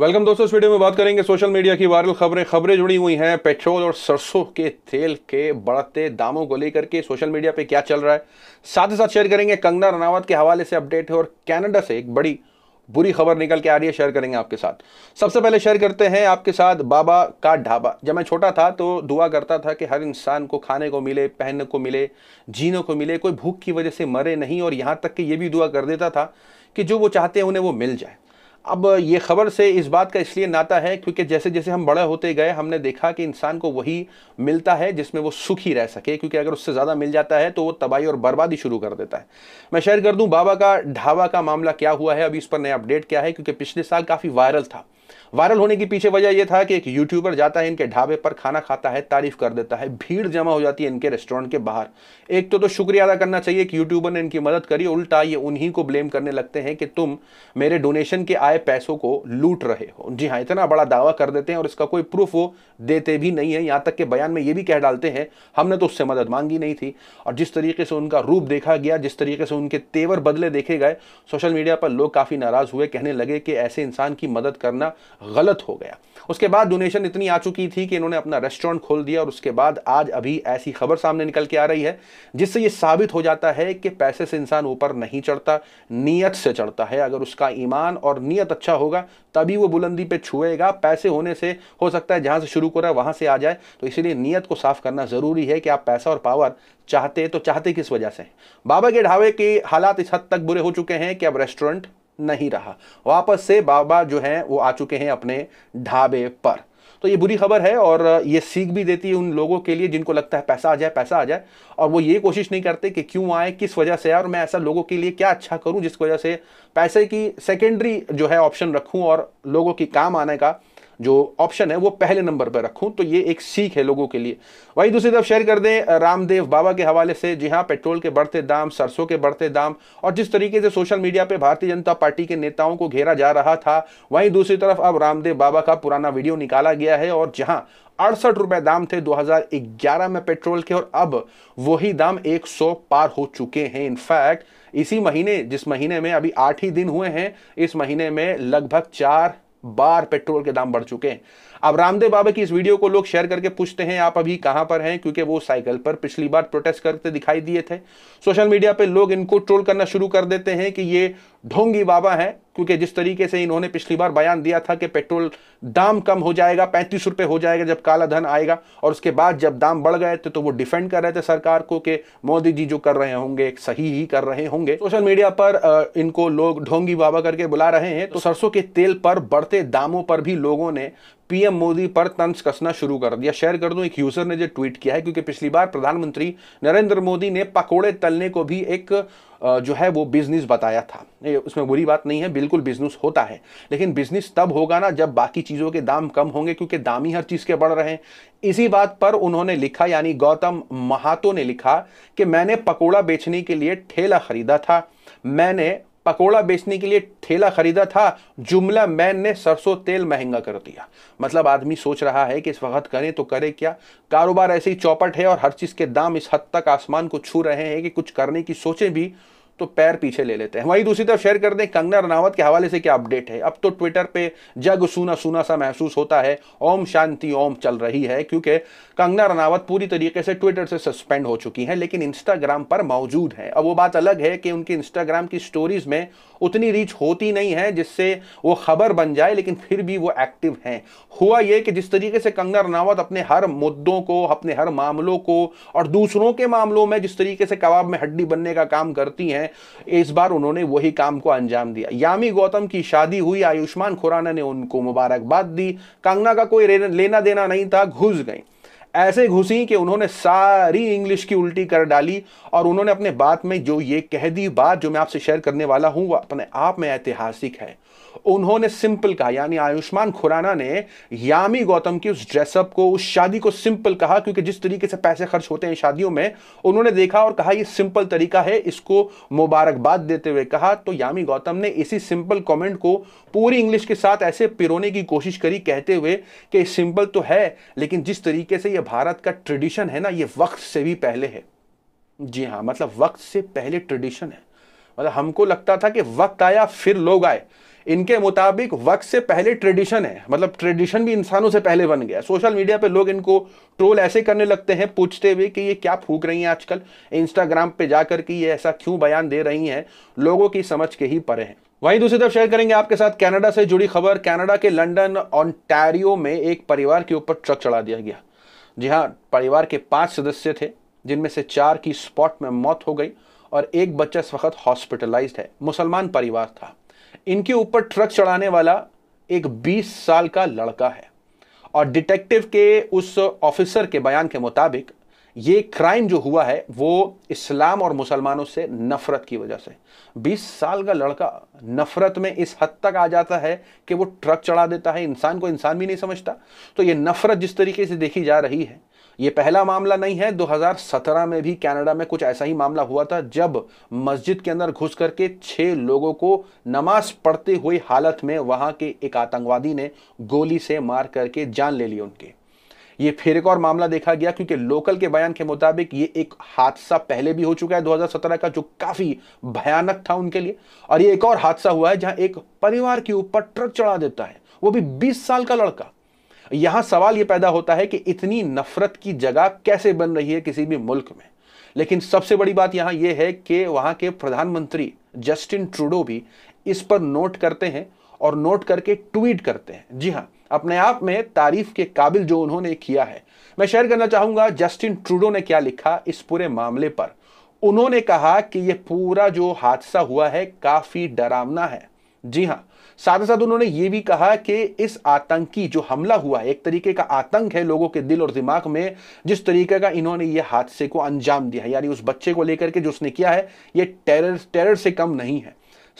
welcome दोस्तों इस video में बात करेंगे सोशल मीडिया की वायरल खबरें खबरें जुड़ी हुई हैं पेट्रोल और सरसों के तेल के बढ़ते दामों को लेकर के सोशल मीडिया पे क्या चल रहा है साथ ही साथ शेयर करेंगे कंगना रनावत के हवाले से अपडेट है और कनाडा से एक बड़ी बुरी खबर निकल के आ रही है शेयर करेंगे आपके साथ सबसे पहले शेयर करते हैं आपके साथ बाबा का ढाबा जब मैं छोटा था तो दुआ करता था कि हर इंसान को खाने को मिले पहनने को मिले जीने को मिले कोई भूख की वजह से मरे नहीं और यहाँ तक कि ये भी दुआ कर देता था कि जो वो चाहते हैं उन्हें वो मिल जाए अब ये खबर से इस बात का इसलिए नाता है क्योंकि जैसे जैसे हम बड़े होते गए हमने देखा कि इंसान को वही मिलता है जिसमें वो सुखी रह सके क्योंकि अगर उससे ज़्यादा मिल जाता है तो वो तबाही और बर्बादी शुरू कर देता है मैं शेयर कर दूँ बाबा का ढाबा का मामला क्या हुआ है अभी इस पर नया अपडेट क्या है क्योंकि पिछले साल काफ़ी वायरल था वायरल होने के पीछे वजह यह था कि एक यूट्यूबर जाता है इनके ढाबे पर खाना खाता है तारीफ कर देता है भीड़ जमा हो जाती है इनके रेस्टोरेंट के बाहर एक तो तो शुक्रिया अदा करना चाहिए कि यूट्यूबर ने इनकी मदद करी उल्टा ये उन्हीं को ब्लेम करने लगते हैं कि तुम मेरे डोनेशन के आए पैसों को लूट रहे हो जी हाँ इतना बड़ा दावा कर देते हैं और इसका कोई प्रूफ वो देते भी नहीं है यहाँ तक के बयान में ये भी कह डालते हैं हमने तो उससे मदद मांगी नहीं थी और जिस तरीके से उनका रूप देखा गया जिस तरीके से उनके तेवर बदले देखे गए सोशल मीडिया पर लोग काफ़ी नाराज़ हुए कहने लगे कि ऐसे इंसान की मदद करना गलत हो गया उसके बाद डोनेशन इतनी आ चुकी थी कि इन्होंने अपना रेस्टोरेंट खोल दिया और उसके बाद आज अभी ऐसी खबर सामने निकल के आ रही है जिससे ये साबित हो जाता है कि पैसे से इंसान ऊपर नहीं चढ़ता नीयत से चढ़ता है अगर उसका ईमान और नीयत अच्छा होगा तभी वो बुलंदी पे छुएगा पैसे होने से हो सकता है जहाँ से शुरू करा वहाँ से आ जाए तो इसीलिए नीयत को साफ करना ज़रूरी है कि आप पैसा और पावर चाहते तो चाहते किस वजह से बाबा के ढावे के हालात इस हद तक बुरे हो चुके हैं कि अब रेस्टोरेंट नहीं रहा वापस से बाबा जो हैं वो आ चुके हैं अपने ढाबे पर तो ये बुरी खबर है और ये सीख भी देती है उन लोगों के लिए जिनको लगता है पैसा आ जाए पैसा आ जाए और वो ये कोशिश नहीं करते कि क्यों आए किस वजह से आए और मैं ऐसा लोगों के लिए क्या अच्छा करूं जिस वजह से पैसे की सेकेंडरी जो है ऑप्शन रखूं और लोगों की काम आने का जो ऑप्शन है वो पहले नंबर पर रखूं तो ये एक सीख है लोगों के लिए वही दूसरी तरफ शेयर कर दें रामदेव बाबा के हवाले से जी हाँ पेट्रोल के बढ़ते दाम सरसों के बढ़ते दाम और जिस तरीके से सोशल मीडिया पर भारतीय जनता पार्टी के नेताओं को घेरा जा रहा था वहीं दूसरी तरफ अब रामदेव बाबा का पुराना वीडियो निकाला गया है और जहाँ अड़सठ रुपए दाम थे 2011 में पेट्रोल के और अब वही दाम 100 पार हो चुके हैं इनफैक्ट इसी महीने जिस महीने में अभी आठ ही दिन हुए हैं इस महीने में लगभग चार बार पेट्रोल के दाम बढ़ चुके हैं अब रामदेव बाबा की इस वीडियो को लोग शेयर करके पूछते हैं आप अभी कहां पर हैं क्योंकि वो साइकिल पर पिछली बार प्रोटेस्ट करते दिखाई दिए थे सोशल मीडिया पे लोग इनको ट्रोल करना शुरू कर देते हैं कि ये ढोंगी बाबा हैं क्योंकि जिस तरीके से इन्होंने पिछली बार बयान दिया था कि पेट्रोल दाम कम हो जाएगा पैंतीस रुपये हो जाएगा जब काला धन आएगा और उसके बाद जब दाम बढ़ गए थे तो वो डिफेंड कर रहे थे सरकार को कि मोदी जी जो कर रहे होंगे सही ही कर रहे होंगे सोशल मीडिया पर इनको लोग ढोंगी बाबा करके बुला रहे हैं तो सरसों के तेल पर बढ़ते दामों पर भी लोगों ने पीएम मोदी पर तंज कसना शुरू कर दिया शेयर कर दूं एक यूजर ने जो ट्वीट किया है क्योंकि पिछली बार प्रधानमंत्री नरेंद्र मोदी ने पकोड़े तलने को भी एक जो है वो बिजनेस बताया था उसमें बुरी बात नहीं है बिल्कुल बिजनेस होता है लेकिन बिजनेस तब होगा ना जब बाकी चीज़ों के दाम कम होंगे क्योंकि दाम ही हर चीज़ के बढ़ रहे हैं इसी बात पर उन्होंने लिखा यानी गौतम महातो ने लिखा कि मैंने पकोड़ा बेचने के लिए ठेला खरीदा था मैंने पकोड़ा बेचने के लिए ठेला खरीदा था जुमला मैन ने सरसों तेल महंगा कर दिया मतलब आदमी सोच रहा है कि इस वक्त करें तो करे क्या कारोबार ऐसे ही चौपट है और हर चीज़ के दाम इस हद तक आसमान को छू रहे हैं कि कुछ करने की सोचें भी तो पैर पीछे ले लेते हैं वहीं दूसरी तरफ शेयर कर दें कंगना रनावत के हवाले से क्या अपडेट है अब तो ट्विटर पे जग सुना सुना सा महसूस होता है ओम शांति ओम चल रही है क्योंकि कंगना रनावत पूरी तरीके से ट्विटर से सस्पेंड हो चुकी हैं लेकिन इंस्टाग्राम पर मौजूद है अब वो बात अलग है कि उनकी इंस्टाग्राम की स्टोरीज में उतनी रीच होती नहीं है जिससे वो खबर बन जाए लेकिन फिर भी वो एक्टिव हैं हुआ ये कि जिस तरीके से कंगना रनावत अपने हर मुद्दों को अपने हर मामलों को और दूसरों के मामलों में जिस तरीके से कबाब में हड्डी बनने का काम करती हैं हैं इस बार उन्होंने वही काम को अंजाम दिया यामी गौतम की शादी हुई आयुष्मान खुराना ने उनको मुबारकबाद दी कंगना का कोई लेना देना नहीं था घुस गई ऐसे घुसी कि उन्होंने सारी इंग्लिश की उल्टी कर डाली और उन्होंने अपने बात में जो ये कह दी बात जो मैं आपसे शेयर करने वाला हूं वो अपने आप में ऐतिहासिक है उन्होंने सिंपल कहा यानी आयुष्मान खुराना ने यामी गौतम की उस ड्रेसअप को उस शादी को सिंपल कहा क्योंकि जिस तरीके से पैसे खर्च होते हैं शादियों में उन्होंने देखा और कहा ये सिंपल तरीका है इसको मुबारकबाद देते हुए कहा तो यामी गौतम ने इसी सिंपल कमेंट को पूरी इंग्लिश के साथ ऐसे पिरोने की कोशिश करी कहते हुए कि सिंपल तो है लेकिन जिस तरीके से यह भारत का ट्रेडिशन है ना ये वक्त से भी पहले है जी हाँ मतलब वक्त से पहले ट्रेडिशन है मतलब हमको लगता था कि वक्त आया फिर लोग आए इनके मुताबिक वक्त से पहले ट्रेडिशन है मतलब ट्रेडिशन भी इंसानों से पहले बन गया सोशल मीडिया पे लोग इनको ट्रोल ऐसे करने लगते हैं पूछते हुए कि ये क्या फूक रही हैं आजकल इंस्टाग्राम पे जाकर कि ये ऐसा क्यों बयान दे रही हैं लोगों की समझ के ही परे हैं वहीं दूसरी तरफ शेयर करेंगे आपके साथ कनाडा से जुड़ी खबर कनाडा के लंदन ऑन्टारियो में एक परिवार के ऊपर ट्रक चढ़ा दिया गया जी हाँ परिवार के पांच सदस्य थे जिनमें से चार की स्पॉट में मौत हो गई और एक बच्चा इस वक्त हॉस्पिटलाइज है मुसलमान परिवार था इनके ऊपर ट्रक चढ़ाने वाला एक 20 साल का लड़का है और डिटेक्टिव के उस ऑफिसर के बयान के मुताबिक ये क्राइम जो हुआ है वो इस्लाम और मुसलमानों से नफरत की वजह से 20 साल का लड़का नफरत में इस हद तक आ जाता है कि वो ट्रक चढ़ा देता है इंसान को इंसान भी नहीं समझता तो ये नफरत जिस तरीके से देखी जा रही है ये पहला मामला नहीं है 2017 में भी कनाडा में कुछ ऐसा ही मामला हुआ था जब मस्जिद के अंदर घुस करके छः लोगों को नमाज पढ़ते हुए हालत में वहां के एक आतंकवादी ने गोली से मार करके जान ले ली उनके ये फिर एक और मामला देखा गया क्योंकि लोकल के बयान के मुताबिक ये एक हादसा पहले भी हो चुका है 2017 का जो काफी भयानक था उनके लिए और ये एक और हादसा हुआ है जहां एक परिवार के ऊपर ट्रक चढ़ा देता है वो भी बीस साल का लड़का यहां सवाल यह पैदा होता है कि इतनी नफरत की जगह कैसे बन रही है किसी भी मुल्क में लेकिन सबसे बड़ी बात यहां यह है कि वहां के प्रधानमंत्री जस्टिन ट्रूडो भी इस पर नोट करते हैं और नोट करके ट्वीट करते हैं जी हां अपने आप में तारीफ के काबिल जो उन्होंने किया है मैं शेयर करना चाहूंगा जस्टिन ट्रूडो ने क्या लिखा इस पूरे मामले पर उन्होंने कहा कि यह पूरा जो हादसा हुआ है काफी डरावना है जी हाँ साथ ही साथ उन्होंने ये भी कहा कि इस आतंकी जो हमला हुआ है एक तरीके का आतंक है लोगों के दिल और दिमाग में जिस तरीके का इन्होंने ये हादसे को अंजाम दिया है यानी उस बच्चे को लेकर के जो उसने किया है ये टेरर टेरर से कम नहीं है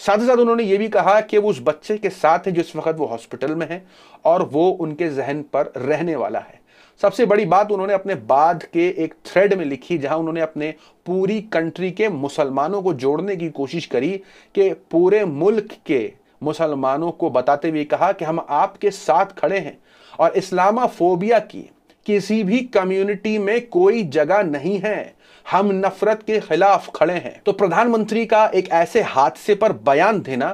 साथ ही साथ उन्होंने ये भी कहा कि वो उस बच्चे के साथ है जिस वक्त वो हॉस्पिटल में है और वो उनके जहन पर रहने वाला है सबसे बड़ी बात उन्होंने अपने बाद के एक थ्रेड में लिखी जहां उन्होंने अपने पूरी कंट्री के मुसलमानों को जोड़ने की कोशिश करी कि पूरे मुल्क के मुसलमानों को बताते हुए कहा कि हम आपके साथ खड़े हैं और फोबिया की किसी भी कम्युनिटी में कोई जगह नहीं है हम नफरत के खिलाफ खड़े हैं तो प्रधानमंत्री का एक ऐसे हादसे पर बयान देना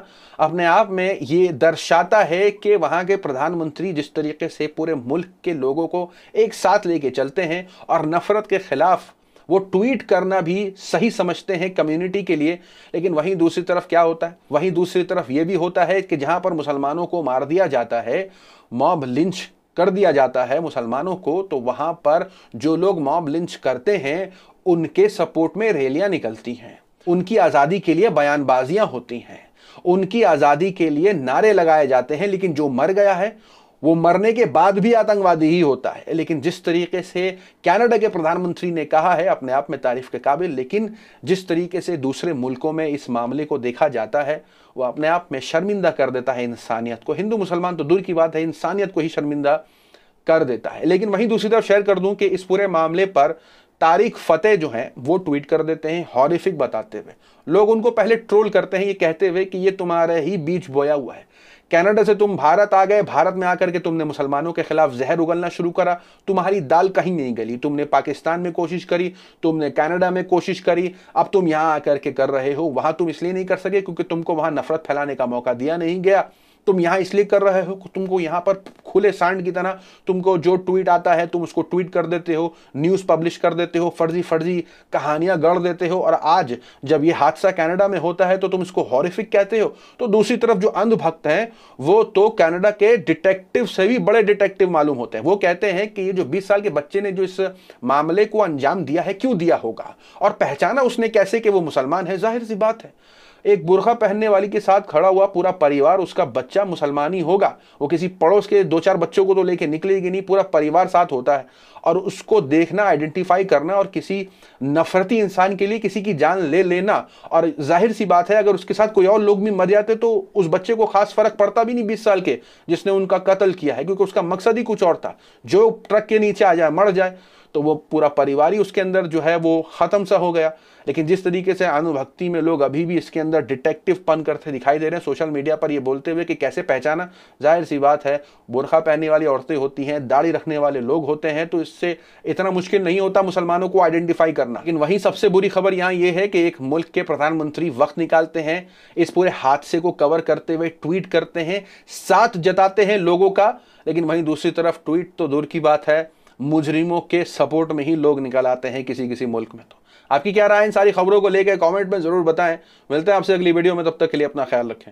अपने आप में ये दर्शाता है कि वहाँ के प्रधानमंत्री जिस तरीके से पूरे मुल्क के लोगों को एक साथ लेके चलते हैं और नफरत के खिलाफ वो ट्वीट करना भी सही समझते हैं कम्युनिटी के लिए लेकिन वहीं दूसरी तरफ क्या होता है वहीं दूसरी तरफ ये भी होता है कि जहाँ पर मुसलमानों को मार दिया जाता है मॉब लिंच कर दिया जाता है मुसलमानों को तो वहां पर जो लोग मॉब लिंच करते हैं उनके सपोर्ट में रैलियां निकलती हैं उनकी आज़ादी के लिए बयानबाजियां होती हैं उनकी आज़ादी के लिए नारे लगाए जाते हैं लेकिन जो मर गया है वो मरने के बाद भी आतंकवादी ही होता है लेकिन जिस तरीके से कनाडा के प्रधानमंत्री ने कहा है अपने आप में तारीफ के काबिल लेकिन जिस तरीके से दूसरे मुल्कों में इस मामले को देखा जाता है वो अपने आप में शर्मिंदा कर देता है इंसानियत को हिंदू मुसलमान तो दूर की बात है इंसानियत को ही शर्मिंदा कर देता है लेकिन वहीं दूसरी तरफ शेयर कर दूं कि इस पूरे मामले पर तारिक फतेह जो हैं वो ट्वीट कर देते हैं हॉरिफिक बताते हुए लोग उनको पहले ट्रोल करते हैं ये कहते हुए कि ये तुम्हारे ही बीच बोया हुआ है कनाडा से तुम भारत आ गए भारत में आकर के तुमने मुसलमानों के खिलाफ जहर उगलना शुरू करा तुम्हारी दाल कहीं नहीं गली तुमने पाकिस्तान में कोशिश करी तुमने कनाडा में कोशिश करी अब तुम यहाँ आकर के कर रहे हो वहाँ तुम इसलिए नहीं कर सके क्योंकि तुमको वहाँ नफरत फैलाने का मौका दिया नहीं गया तुम यहां इसलिए कर रहे हो तुमको यहां पर खुले सांड की तरह तुमको जो ट्वीट आता है तुम उसको ट्वीट कर देते हो न्यूज़ पब्लिश कर देते हो फर्जी फर्जी कहानियां गढ़ देते हो और आज जब ये हादसा कनाडा में होता है तो तुम इसको हॉरिफिक कहते हो तो दूसरी तरफ जो अंधभक्त हैं वो तो कनाडा के डिटेक्टिव से भी बड़े डिटेक्टिव मालूम होते हैं वो कहते हैं कि ये जो बीस साल के बच्चे ने जो इस मामले को अंजाम दिया है क्यों दिया होगा और पहचाना उसने कैसे कि वो मुसलमान है जाहिर सी बात है एक बुरखा पहनने वाली के साथ खड़ा हुआ पूरा परिवार उसका बच्चा मुसलमानी होगा वो किसी पड़ोस के दो चार बच्चों को तो लेके निकलेगी नहीं पूरा परिवार साथ होता है और उसको देखना आइडेंटिफाई करना और किसी नफरती इंसान के लिए किसी की जान ले लेना और जाहिर सी बात है अगर उसके साथ कोई और लोग भी मर जाते तो उस बच्चे को खास फर्क पड़ता भी नहीं बीस साल के जिसने उनका कत्ल किया है क्योंकि उसका मकसद ही कुछ और था जो ट्रक के नीचे आ जाए मर जाए तो वो पूरा परिवार ही उसके अंदर जो है वो ख़त्म सा हो गया लेकिन जिस तरीके से अनुभक्ति में लोग अभी भी इसके अंदर डिटेक्टिव पन करते दिखाई दे रहे हैं सोशल मीडिया पर ये बोलते हुए कि कैसे पहचाना जाहिर सी बात है बुरखा पहनने वाली औरतें होती हैं दाढ़ी रखने वाले लोग होते हैं तो इससे इतना मुश्किल नहीं होता मुसलमानों को आइडेंटिफाई करना लेकिन वहीं सबसे बुरी खबर यहाँ ये है कि एक मुल्क के प्रधानमंत्री वक्त निकालते हैं इस पूरे हादसे को कवर करते हुए ट्वीट करते हैं साथ जताते हैं लोगों का लेकिन वहीं दूसरी तरफ ट्वीट तो दूर की बात है मुजरिमों के सपोर्ट में ही लोग निकल आते हैं किसी किसी मुल्क में तो आपकी क्या राय इन सारी खबरों को लेकर कमेंट में ज़रूर बताएं मिलते हैं आपसे अगली वीडियो में तब तक के लिए अपना ख्याल रखें